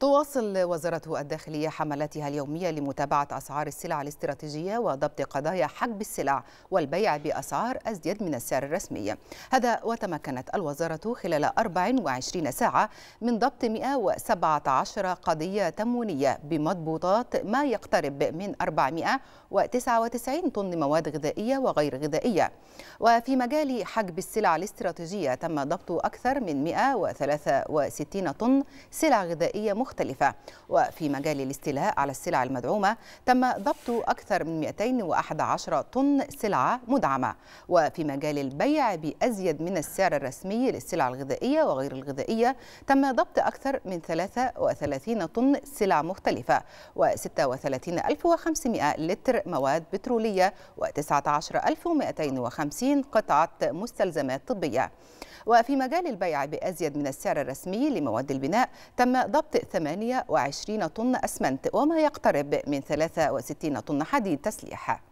تواصل وزارة الداخلية حملاتها اليومية لمتابعة أسعار السلع الاستراتيجية وضبط قضايا حجب السلع والبيع بأسعار أزيد من السعر الرسمي هذا وتمكنت الوزارة خلال 24 ساعة من ضبط 117 قضية تموينية بمضبوطات ما يقترب من 499 طن مواد غذائية وغير غذائية وفي مجال حجب السلع الاستراتيجية تم ضبط أكثر من 163 طن سلع غذائية مختلفة مختلفة وفي مجال الاستيلاء على السلع المدعومة تم ضبط أكثر من 211 طن سلعة مدعمة وفي مجال البيع بأزيد من السعر الرسمي للسلع الغذائية وغير الغذائية تم ضبط أكثر من 33 طن سلع مختلفة و36500 لتر مواد بترولية و19250 قطعة مستلزمات طبية وفي مجال البيع بأزيد من السعر الرسمي لمواد البناء تم ضبط 28 طن أسمنت وما يقترب من 63 طن حديد تسليح